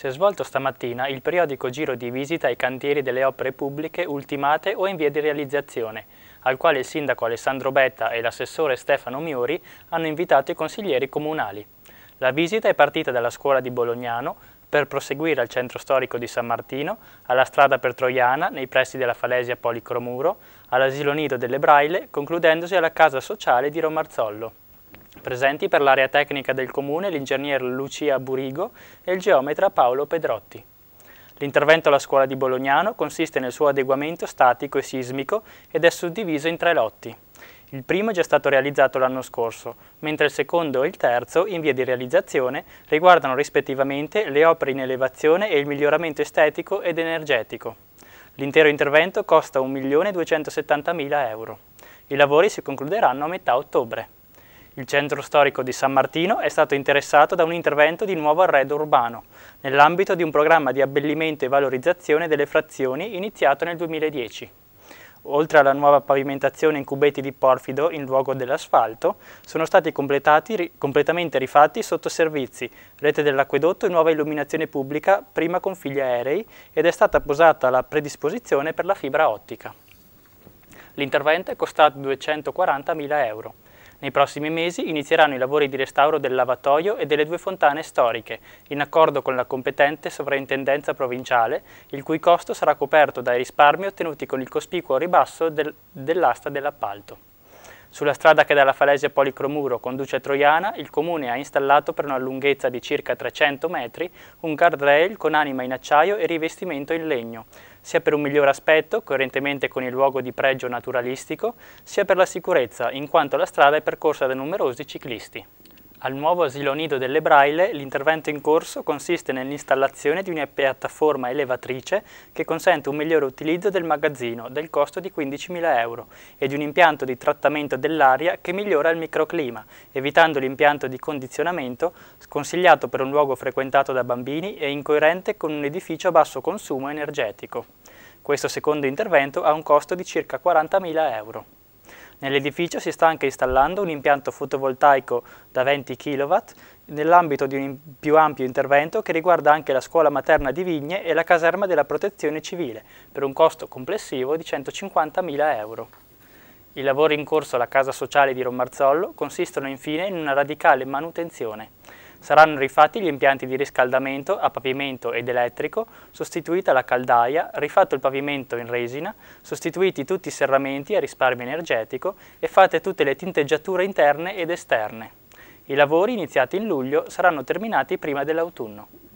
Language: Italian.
Si è svolto stamattina il periodico giro di visita ai cantieri delle opere pubbliche ultimate o in via di realizzazione, al quale il sindaco Alessandro Betta e l'assessore Stefano Miori hanno invitato i consiglieri comunali. La visita è partita dalla scuola di Bolognano per proseguire al centro storico di San Martino, alla strada per Troiana, nei pressi della Falesia Policromuro, all'asilo nido delle Braille, concludendosi alla casa sociale di Romarzollo. Presenti per l'area tecnica del comune l'ingegner Lucia Burigo e il geometra Paolo Pedrotti. L'intervento alla scuola di Bolognano consiste nel suo adeguamento statico e sismico ed è suddiviso in tre lotti. Il primo è già stato realizzato l'anno scorso, mentre il secondo e il terzo, in via di realizzazione, riguardano rispettivamente le opere in elevazione e il miglioramento estetico ed energetico. L'intero intervento costa 1.270.000 euro. I lavori si concluderanno a metà ottobre. Il centro storico di San Martino è stato interessato da un intervento di nuovo arredo urbano, nell'ambito di un programma di abbellimento e valorizzazione delle frazioni iniziato nel 2010. Oltre alla nuova pavimentazione in cubetti di porfido in luogo dell'asfalto, sono stati ri, completamente rifatti i sottoservizi, rete dell'acquedotto e nuova illuminazione pubblica, prima con figli aerei, ed è stata posata la predisposizione per la fibra ottica. L'intervento è costato 240.000 euro. Nei prossimi mesi inizieranno i lavori di restauro del lavatoio e delle due fontane storiche, in accordo con la competente sovrintendenza provinciale, il cui costo sarà coperto dai risparmi ottenuti con il cospicuo ribasso del, dell'asta dell'appalto. Sulla strada che dalla Falesia Policromuro conduce a Troiana, il Comune ha installato per una lunghezza di circa 300 metri un guardrail con anima in acciaio e rivestimento in legno, sia per un miglior aspetto, coerentemente con il luogo di pregio naturalistico, sia per la sicurezza, in quanto la strada è percorsa da numerosi ciclisti. Al nuovo asilo nido delle Braille l'intervento in corso consiste nell'installazione di una piattaforma elevatrice che consente un migliore utilizzo del magazzino del costo di 15.000 euro e di un impianto di trattamento dell'aria che migliora il microclima, evitando l'impianto di condizionamento sconsigliato per un luogo frequentato da bambini e incoerente con un edificio a basso consumo energetico. Questo secondo intervento ha un costo di circa 40.000 euro. Nell'edificio si sta anche installando un impianto fotovoltaico da 20 kW nell'ambito di un più ampio intervento che riguarda anche la scuola materna di Vigne e la caserma della protezione civile, per un costo complessivo di 150.000 euro. I lavori in corso alla Casa Sociale di Romarzollo consistono infine in una radicale manutenzione. Saranno rifatti gli impianti di riscaldamento a pavimento ed elettrico, sostituita la caldaia, rifatto il pavimento in resina, sostituiti tutti i serramenti a risparmio energetico e fatte tutte le tinteggiature interne ed esterne. I lavori iniziati in luglio saranno terminati prima dell'autunno.